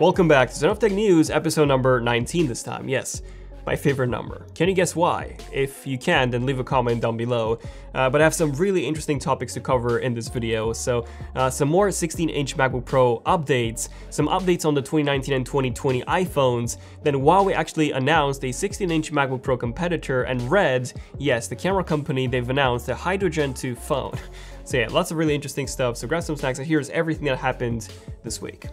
Welcome back to Zenov Tech News, episode number 19 this time, yes, my favorite number. Can you guess why? If you can, then leave a comment down below. Uh, but I have some really interesting topics to cover in this video, so uh, some more 16-inch MacBook Pro updates, some updates on the 2019 and 2020 iPhones, then Huawei actually announced a 16-inch MacBook Pro competitor, and Red, yes, the camera company, they've announced a Hydrogen 2 phone. So yeah, lots of really interesting stuff, so grab some snacks, and here's everything that happened this week.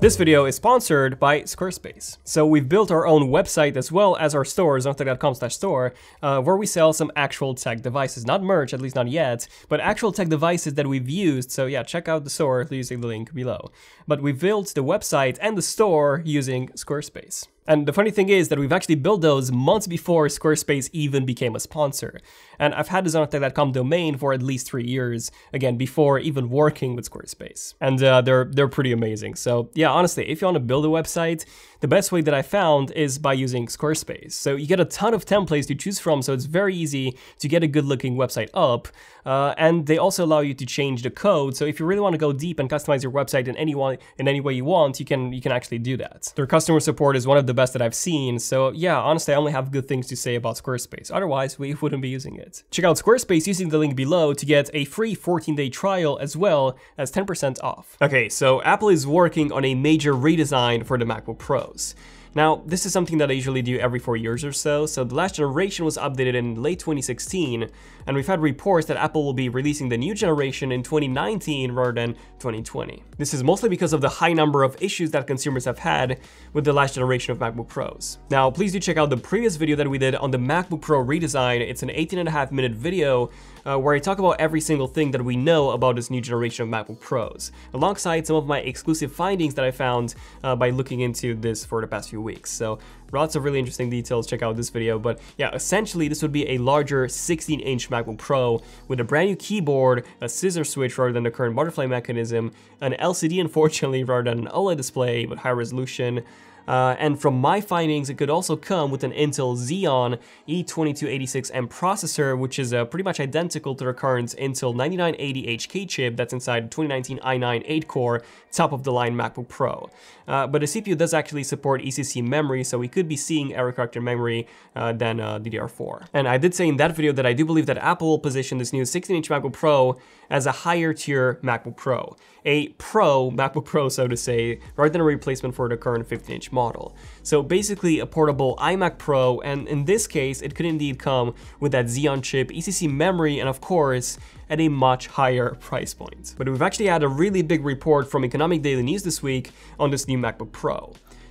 This video is sponsored by Squarespace. So we've built our own website as well as our store, zontech.com slash store, uh, where we sell some actual tech devices, not merch, at least not yet, but actual tech devices that we've used. So yeah, check out the store using the link below. But we built the website and the store using Squarespace. And the funny thing is that we've actually built those months before Squarespace even became a sponsor. And I've had the Zonatech.com domain for at least three years, again, before even working with Squarespace. And uh, they're, they're pretty amazing. So yeah, honestly, if you want to build a website, the best way that I found is by using Squarespace. So you get a ton of templates to choose from, so it's very easy to get a good looking website up. Uh, and they also allow you to change the code. So if you really want to go deep and customize your website in any, one, in any way you want, you can, you can actually do that. Their customer support is one of the best that I've seen, so yeah, honestly, I only have good things to say about Squarespace, otherwise we wouldn't be using it. Check out Squarespace using the link below to get a free 14-day trial as well as 10% off. Okay, so Apple is working on a major redesign for the MacBook Pros. Now, this is something that I usually do every four years or so, so the last generation was updated in late 2016, and we've had reports that Apple will be releasing the new generation in 2019 rather than 2020. This is mostly because of the high number of issues that consumers have had with the last generation of MacBook Pros. Now, please do check out the previous video that we did on the MacBook Pro redesign. It's an 18 and a half minute video uh, where I talk about every single thing that we know about this new generation of MacBook Pros, alongside some of my exclusive findings that I found uh, by looking into this for the past few weeks. So lots of really interesting details, check out this video. But yeah, essentially this would be a larger 16-inch MacBook Pro with a brand new keyboard, a scissor switch rather than the current butterfly mechanism, an LCD unfortunately rather than an OLED display with high resolution, uh, and from my findings, it could also come with an Intel Xeon E2286M processor, which is uh, pretty much identical to the current Intel 9980HK chip that's inside 2019 i9 8-core top-of-the-line MacBook Pro. Uh, but the CPU does actually support ECC memory, so we could be seeing error corrected memory uh, than uh, DDR4. And I did say in that video that I do believe that Apple will position this new 16-inch MacBook Pro as a higher tier MacBook Pro. A pro MacBook Pro, so to say, rather than a replacement for the current 15-inch model. So basically a portable iMac Pro, and in this case, it could indeed come with that Xeon chip, ECC memory, and of course, at a much higher price point. But we've actually had a really big report from Economic Daily News this week on this new MacBook Pro.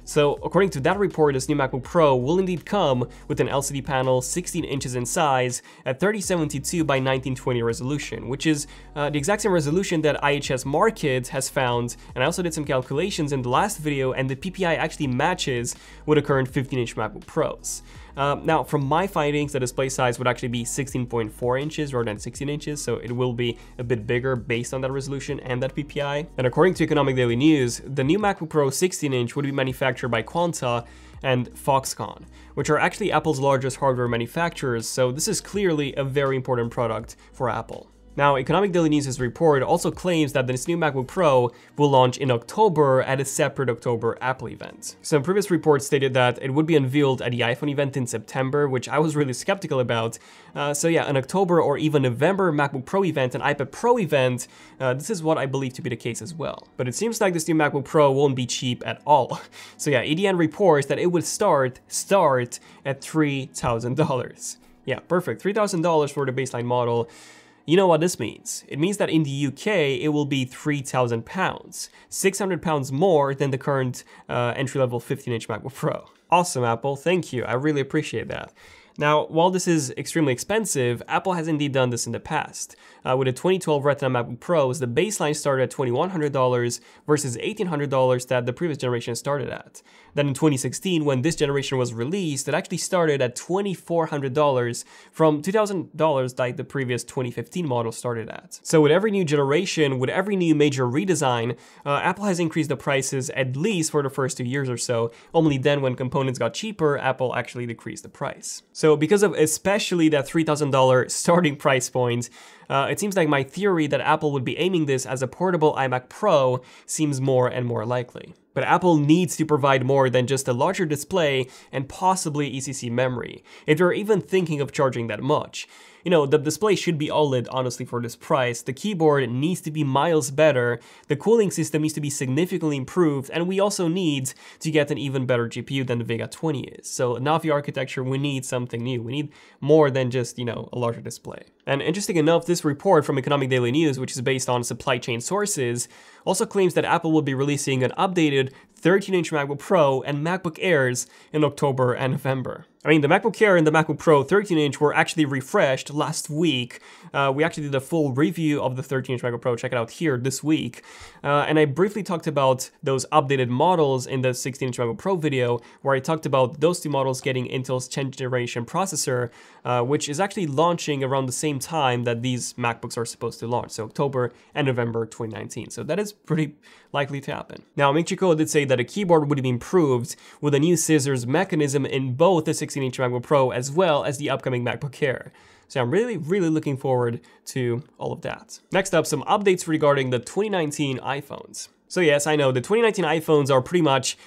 So according to that report, this new MacBook Pro will indeed come with an LCD panel 16 inches in size at 3072 by 1920 resolution, which is uh, the exact same resolution that IHS Markit has found. And I also did some calculations in the last video and the PPI actually matches with the current 15 inch MacBook Pros. Uh, now, from my findings, the display size would actually be 16.4 inches rather than 16 inches, so it will be a bit bigger based on that resolution and that PPI. And according to Economic Daily News, the new MacBook Pro 16-inch would be manufactured by Quanta, and Foxconn, which are actually Apple's largest hardware manufacturers, so this is clearly a very important product for Apple. Now, Economic Daily News' report also claims that this new MacBook Pro will launch in October at a separate October Apple event. Some previous reports stated that it would be unveiled at the iPhone event in September, which I was really skeptical about. Uh, so yeah, an October or even November MacBook Pro event, an iPad Pro event, uh, this is what I believe to be the case as well. But it seems like this new MacBook Pro won't be cheap at all. So yeah, EDN reports that it would start, start at $3,000. Yeah, perfect, $3,000 for the baseline model. You know what this means. It means that in the UK, it will be 3,000 pounds, 600 pounds more than the current uh, entry-level 15-inch MacBook Pro. Awesome, Apple, thank you, I really appreciate that. Now, while this is extremely expensive, Apple has indeed done this in the past. Uh, with the 2012 Retina MacBook Pros, the baseline started at $2,100 versus $1,800 that the previous generation started at. Then in 2016, when this generation was released, it actually started at $2,400 from $2,000 that the previous 2015 model started at. So with every new generation, with every new major redesign, uh, Apple has increased the prices at least for the first two years or so. Only then when components got cheaper, Apple actually decreased the price. So so because of especially that $3,000 starting price point, uh, it seems like my theory that Apple would be aiming this as a portable iMac Pro seems more and more likely. But Apple needs to provide more than just a larger display and possibly ECC memory, if they're even thinking of charging that much. You know, the display should be OLED honestly for this price, the keyboard needs to be miles better, the cooling system needs to be significantly improved, and we also need to get an even better GPU than the Vega 20 is. So Navi architecture, we need something new, we need more than just, you know, a larger display. And interesting enough, this this report from Economic Daily News, which is based on supply chain sources, also claims that Apple will be releasing an updated 13-inch MacBook Pro and MacBook Airs in October and November. I mean, the MacBook Air and the MacBook Pro 13-inch were actually refreshed last week. Uh, we actually did a full review of the 13-inch MacBook Pro, check it out here this week. Uh, and I briefly talked about those updated models in the 16-inch MacBook Pro video, where I talked about those two models getting Intel's 10th generation processor, uh, which is actually launching around the same time that these MacBooks are supposed to launch, so October and November 2019. So that is pretty likely to happen. Now, Michiko did say that a keyboard would be improved with a new scissors mechanism in both the 16 inch MacBook Pro as well as the upcoming MacBook Air. So I'm really, really looking forward to all of that. Next up, some updates regarding the 2019 iPhones. So yes, I know the 2019 iPhones are pretty much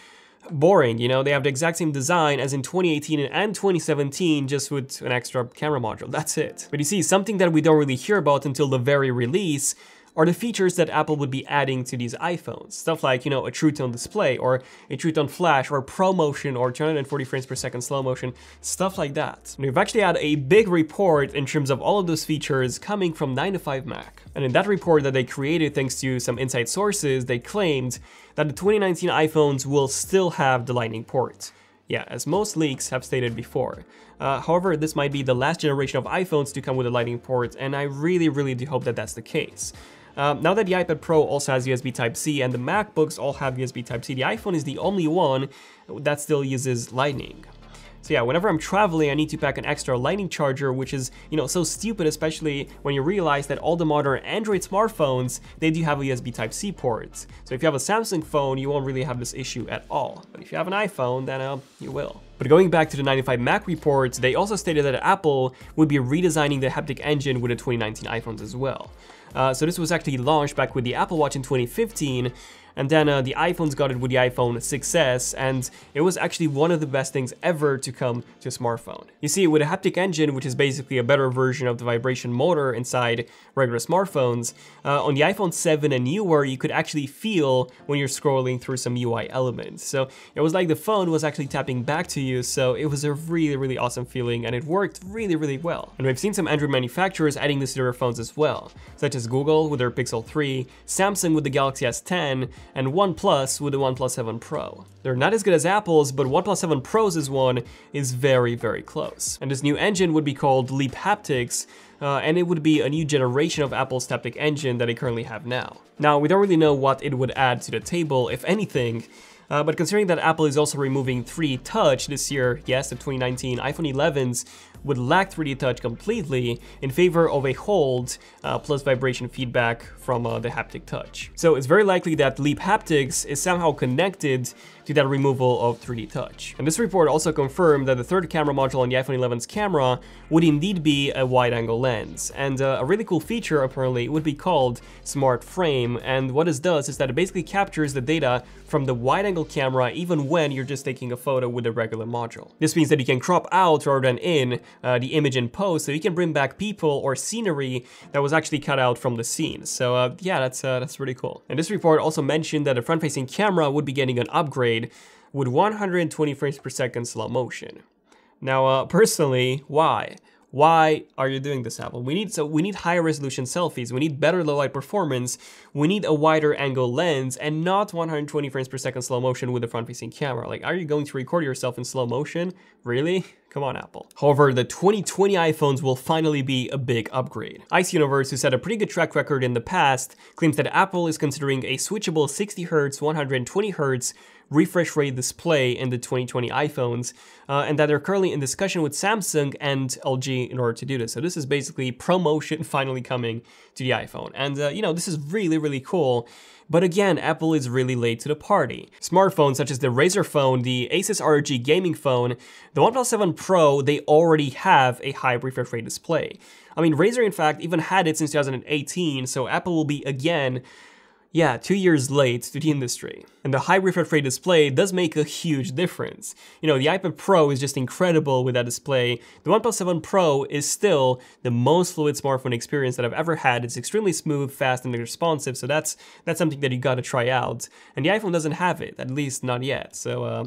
boring, you know, they have the exact same design as in 2018 and 2017, just with an extra camera module, that's it. But you see, something that we don't really hear about until the very release are the features that Apple would be adding to these iPhones. Stuff like, you know, a True Tone display or a True Tone flash or ProMotion or 240 frames per second slow motion, stuff like that. And we've actually had a big report in terms of all of those features coming from 9 to 5 Mac. And in that report that they created thanks to some inside sources, they claimed that the 2019 iPhones will still have the Lightning port. Yeah, as most leaks have stated before. Uh, however, this might be the last generation of iPhones to come with a Lightning port, and I really, really do hope that that's the case. Um, now that the iPad Pro also has USB Type-C and the MacBooks all have USB Type-C, the iPhone is the only one that still uses Lightning. So yeah, whenever I'm traveling, I need to pack an extra lightning charger, which is, you know, so stupid, especially when you realize that all the modern Android smartphones, they do have USB Type-C ports. So if you have a Samsung phone, you won't really have this issue at all. But if you have an iPhone, then uh, you will. But going back to the 95 Mac report, they also stated that Apple would be redesigning the haptic engine with the 2019 iPhones as well. Uh, so this was actually launched back with the Apple Watch in 2015, and then uh, the iPhones got it with the iPhone 6s, and it was actually one of the best things ever to come to a smartphone. You see, with a haptic engine, which is basically a better version of the vibration motor inside regular smartphones, uh, on the iPhone 7 and newer, you could actually feel when you're scrolling through some UI elements. So it was like the phone was actually tapping back to you, so it was a really, really awesome feeling, and it worked really, really well. And we've seen some Android manufacturers adding this to their phones as well, such as Google with their Pixel 3, Samsung with the Galaxy S10, and OnePlus with the OnePlus 7 Pro. They're not as good as Apple's, but OnePlus 7 Pro's is one is very, very close. And this new engine would be called Leap Haptics, uh, and it would be a new generation of Apple's Taptic engine that they currently have now. Now, we don't really know what it would add to the table, if anything, uh, but considering that Apple is also removing 3D Touch this year, yes, the 2019 iPhone 11s would lack 3D Touch completely in favor of a hold uh, plus vibration feedback from uh, the haptic touch. So it's very likely that Leap Haptics is somehow connected to that removal of 3D Touch. And this report also confirmed that the third camera module on the iPhone 11's camera would indeed be a wide-angle lens, and uh, a really cool feature apparently would be called Smart Frame, and what this does is that it basically captures the data from the wide-angle camera even when you're just taking a photo with a regular module. This means that you can crop out rather than in uh, the image in post, so you can bring back people or scenery that was actually cut out from the scene. So uh, yeah, that's, uh, that's really cool. And this report also mentioned that a front-facing camera would be getting an upgrade with 120 frames per second slow motion. Now, uh, personally, why? Why are you doing this, Apple? We need so we need higher resolution selfies. We need better low light performance. We need a wider angle lens and not 120 frames per second slow motion with a front facing camera. Like, are you going to record yourself in slow motion? Really? Come on, Apple. However, the 2020 iPhones will finally be a big upgrade. Ice Universe, who's had a pretty good track record in the past, claims that Apple is considering a switchable 60Hz, 120Hz refresh rate display in the 2020 iPhones, uh, and that they're currently in discussion with Samsung and LG in order to do this. So this is basically promotion finally coming to the iPhone. And uh, you know, this is really, really cool. But again, Apple is really late to the party. Smartphones such as the Razer phone, the Asus ROG gaming phone, the OnePlus 7 Pro, they already have a high refresh rate display. I mean, Razer, in fact, even had it since 2018, so Apple will be, again, yeah, two years late to the industry. And the high refresh rate display does make a huge difference. You know, the iPad Pro is just incredible with that display. The OnePlus 7 Pro is still the most fluid smartphone experience that I've ever had. It's extremely smooth, fast, and responsive, so that's that's something that you gotta try out. And the iPhone doesn't have it, at least not yet, so uh,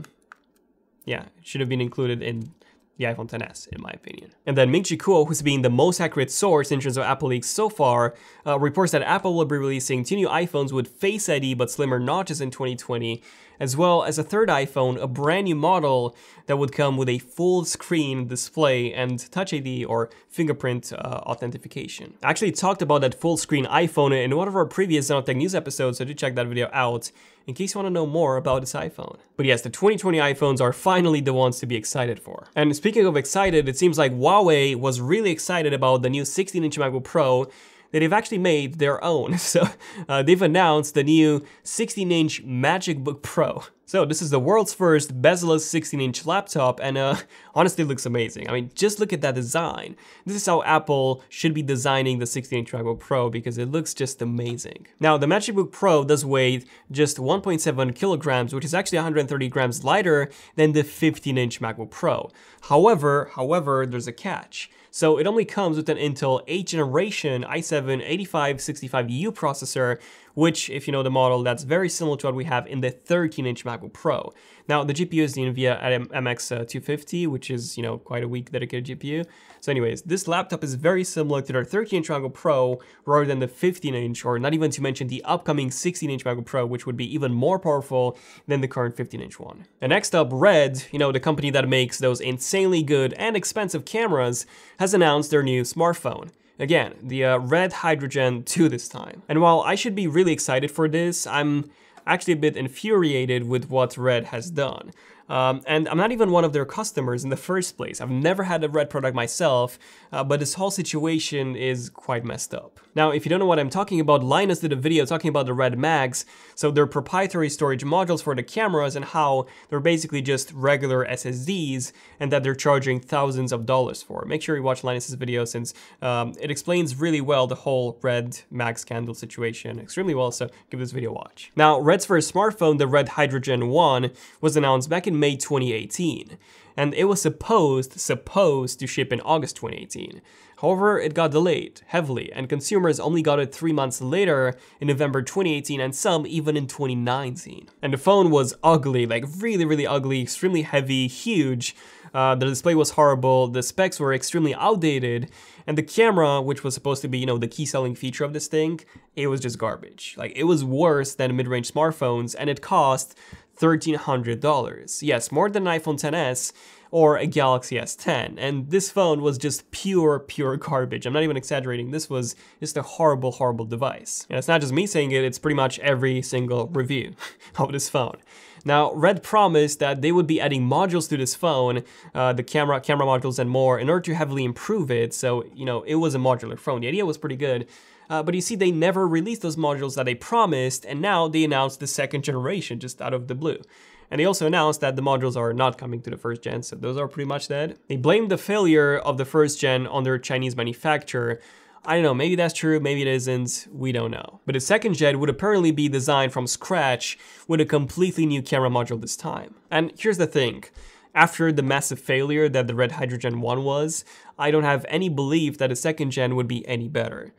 yeah, it should have been included in the iPhone XS, in my opinion. And then Ming Chi Kuo, who's been the most accurate source in terms of Apple leaks so far, uh, reports that Apple will be releasing two new iPhones with Face ID but slimmer notches in 2020, as well as a third iPhone, a brand new model that would come with a full screen display and Touch ID or fingerprint uh, authentication. I actually talked about that full screen iPhone in one of our previous Tech News episodes, so do check that video out in case you want to know more about this iPhone. But yes, the 2020 iPhones are finally the ones to be excited for. And speaking of excited, it seems like Huawei was really excited about the new 16-inch MacBook Pro that they've actually made their own. So uh, they've announced the new 16-inch Magic Book Pro. So this is the world's first bezel-less 16-inch laptop and uh, honestly looks amazing. I mean, just look at that design. This is how Apple should be designing the 16-inch MacBook Pro because it looks just amazing. Now, the Book Pro does weigh just 1.7 kilograms, which is actually 130 grams lighter than the 15-inch MacBook Pro. However, however, there's a catch. So it only comes with an Intel 8th generation i7-8565U processor which, if you know the model, that's very similar to what we have in the 13-inch MacBook Pro. Now, the GPU is the NVIDIA MX250, uh, which is, you know, quite a weak dedicated GPU. So anyways, this laptop is very similar to their 13-inch MacBook Pro rather than the 15-inch, or not even to mention the upcoming 16-inch MacBook Pro, which would be even more powerful than the current 15-inch one. And next up, Red, you know, the company that makes those insanely good and expensive cameras, has announced their new smartphone. Again, the uh, red hydrogen 2 this time. And while I should be really excited for this, I'm actually a bit infuriated with what Red has done. Um, and I'm not even one of their customers in the first place. I've never had a red product myself, uh, but this whole situation is quite messed up. Now, if you don't know what I'm talking about, Linus did a video talking about the red mags. So they're proprietary storage modules for the cameras and how they're basically just regular SSDs and that they're charging thousands of dollars for. Make sure you watch Linus's video since um, it explains really well the whole red mag scandal situation extremely well. So give this video a watch. Now, Red's first smartphone, the Red Hydrogen 1, was announced back in in May 2018, and it was supposed, supposed to ship in August 2018. However, it got delayed, heavily, and consumers only got it three months later in November 2018 and some even in 2019. And the phone was ugly, like really, really ugly, extremely heavy, huge, uh, the display was horrible, the specs were extremely outdated, and the camera, which was supposed to be, you know, the key selling feature of this thing, it was just garbage. Like, it was worse than mid-range smartphones, and it cost $1,300. Yes, more than an iPhone XS or a Galaxy S10. And this phone was just pure, pure garbage. I'm not even exaggerating. This was just a horrible, horrible device. And it's not just me saying it, it's pretty much every single review of this phone. Now, Red promised that they would be adding modules to this phone, uh, the camera, camera modules and more, in order to heavily improve it. So, you know, it was a modular phone. The idea was pretty good. Uh, but you see, they never released those modules that they promised, and now they announced the second generation just out of the blue. And they also announced that the modules are not coming to the first gen, so those are pretty much dead. They blamed the failure of the first gen on their Chinese manufacturer, I don't know, maybe that's true, maybe it isn't, we don't know. But the second jet would apparently be designed from scratch with a completely new camera module this time. And here's the thing, after the massive failure that the Red Hydrogen 1 was, I don't have any belief that a second gen would be any better.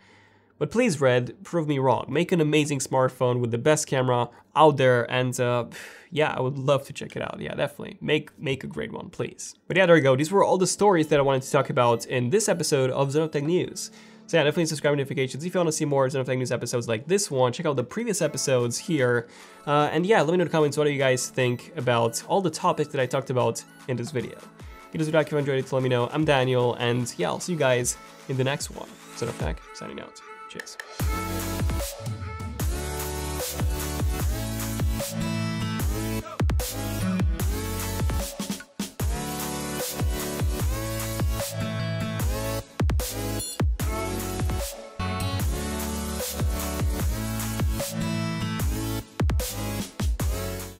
But please Red, prove me wrong, make an amazing smartphone with the best camera out there and uh, yeah, I would love to check it out, yeah, definitely, make, make a great one, please. But yeah, there you go, these were all the stories that I wanted to talk about in this episode of Zenotech News. So yeah, definitely subscribe notifications. If you want to see more Xenoblade Tech News episodes like this one, check out the previous episodes here. Uh, and yeah, let me know in the comments what do you guys think about all the topics that I talked about in this video. if you guys enjoyed it, let me know. I'm Daniel, and yeah, I'll see you guys in the next one. Xenofac, signing out. Cheers.